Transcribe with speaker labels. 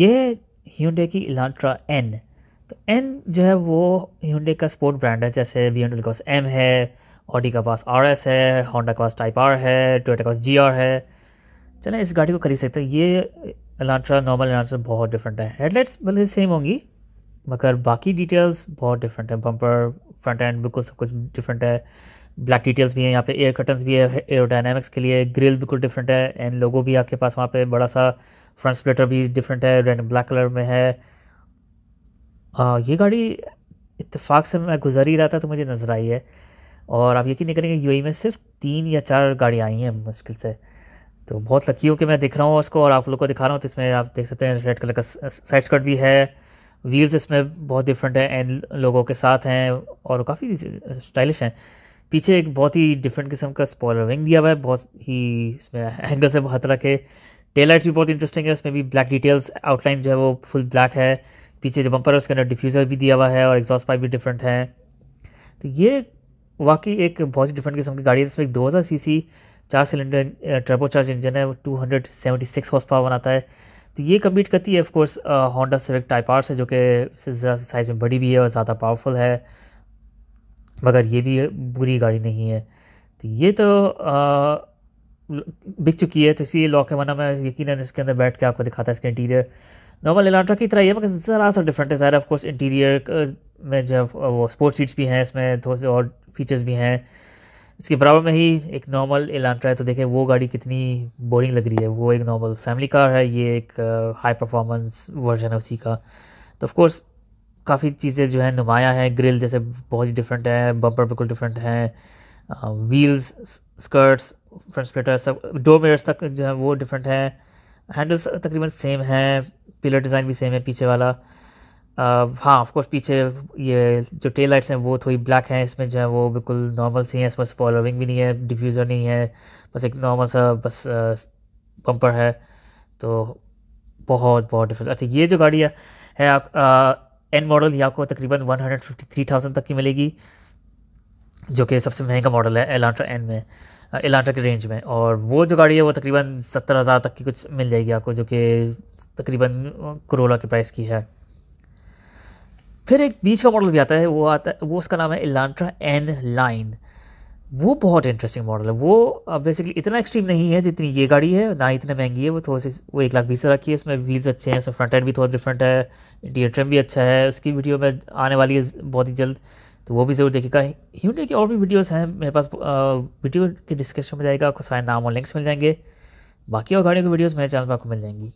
Speaker 1: ये है ह्यूडे की इलांट्रा एन तो एन जो है वो ह्यूडे का स्पोर्ट ब्रांड है जैसे बी एंड के पास एम है ऑडी का पास आर एस है होंडा का पास टाइप आर है टोटा का पास जी आर है चलें इस गाड़ी को खरीद सकते हैं ये इलांट्रा नॉर्मल अलांट्रा बहुत डिफरेंट है हेडलाइट्स भले सेम होंगी मगर बाकी डिटेल्स बहुत डिफरेंट है बम्पर फ्रंट एंड बिल्कुल सब कुछ डिफरेंट है ब्लैक डिटेल्स भी हैं यहाँ पे एयर कटन्स भी है एयरोडाइनमिक्स के लिए ग्रिल बिल्कुल डिफरेंट है एंड लोगो भी आपके पास वहाँ पे बड़ा सा फ्रंट स्प्लेटर भी डिफरेंट है रेड ब्लैक कलर में है आ, ये गाड़ी इतफाक से मैं गुजर ही रहा था तो मुझे नज़र आई है और आप यकीन नहीं करेंगे यू e में सिर्फ तीन या चार गाड़ियाँ आई हैं मुश्किल से तो बहुत लकी हो कि मैं देख रहा हूँ उसको और आप लोग को दिखा रहा हूँ तो इसमें आप देख सकते हैं रेड कलर का साइड स्कर्ट भी है व्हील्स इसमें बहुत डिफरेंट है एंड लोगों के साथ हैं और काफ़ी स्टाइलिश हैं पीछे एक बहुत ही डिफरेंट किस्म का स्पॉलर विंग दिया हुआ है बहुत ही इसमें एंगल से बहुत रखे टेल लाइट्स भी बहुत इंटरेस्टिंग है उसमें भी ब्लैक डिटेल्स आउटलाइन जो है वो फुल ब्लैक है पीछे जो बम्पर है उसके अंदर डिफ्यूज़र भी दिया हुआ है और एग्जॉस्ट पाइप भी डिफरेंट है तो ये वाकई एक बहुत ही डिफरेंट किस्म की गाड़ी है जिसमें एक दो हज़ार सी सी चार सिलेंडर ट्रबो चार्ज इंजन है वो two hundred seventy six horse power बनाता है तो ये कम्पीट करती है of course Honda Civic type R है जो कि साइज़ में बड़ी भी है और ज़्यादा पावरफुल है मगर ये भी बुरी गाड़ी नहीं है तो ये तो बिक चुकी है तो इसी लॉक है वरना मैं यकीन है इसके अंदर बैठ के आपको दिखाता है इसका इंटीरियर नॉर्मल इलांट्रा की तरह ये मगर ज़रा सा डिफरेंट है ज़ाहिर ऑफ कोर्स इंटीरियर में जो है वो स्पोर्ट्स सीट्स भी हैं इसमें थोड़े से और फीचर्स भी हैं इसके बराबर में ही एक नॉर्मल एलांट्रा है तो देखें वो गाड़ी कितनी बोरिंग लग रही है वो एक नॉर्मल फैमिली कार है ये एक हाई परफॉर्मेंस वर्जन है उसी का तो ऑफ कोर्स काफ़ी चीज़ें जो है नुमाया है ग्रिल जैसे बहुत ही डिफरेंट है बम्पर बिल्कुल डिफरेंट है व्हील्स स्कर्ट्स फ्रंट स्प्लिटर सब डोर मिरर्स तक जो है वो डिफरेंट है हैंडल्स तकरीबन सेम है पिलर डिज़ाइन भी सेम है पीछे वाला uh, हाँ ऑफकोर्स पीछे ये जो टेल लाइट्स हैं वो थोड़ी ब्लैक हैं इसमें जो है वो बिल्कुल नॉर्मल सी हैं इसमें स्पॉलर विंग भी नहीं है डिफ्यूज़र नहीं है बस एक नॉर्मल सा बस बम्पर है तो बहुत बहुत डिफरेंस अच्छा ये जो गाड़ी है, है आ, एन मॉडल ही आपको तकरीबन 153,000 तक की मिलेगी जो कि सबसे महंगा मॉडल है एलान्ट्रा एन में एलान्ट्रा के रेंज में और वो जो गाड़ी है वो तकरीबन सत्तर हज़ार तक की कुछ मिल जाएगी आपको जो कि तकरीबन करोला के प्राइस की है फिर एक बीच का मॉडल भी आता है वो आता है वो उसका नाम है एलांट्रा एन लाइन वो बहुत इंटरेस्टिंग मॉडल है वो बेसिकली uh, इतना एक्सट्रीम नहीं है जितनी ये गाड़ी है ना इतनी महंगी है वो थोड़ी सी वो एक लाख बीस हज़ार की है इसमें व्हील्स अच्छे हैं उसमें फ्रंट एंड भी थोड़ा डिफरेंट है इंटीरियर ट्रिम भी अच्छा है उसकी वीडियो में आने वाली है बहुत ही जल्द तो वो भी ज़रूर देखेगा ह्यूंडे की और भी वीडियोज़ हैं मेरे पास वीडियो uh, के डिस्क्रिप्शन में जाएगा आपको सारे नाम और लिंक्स मिल जाएंगे बाकी और गाड़ियों की वीडियोज़ मेरे चैनल पर आपको मिल जाएंगी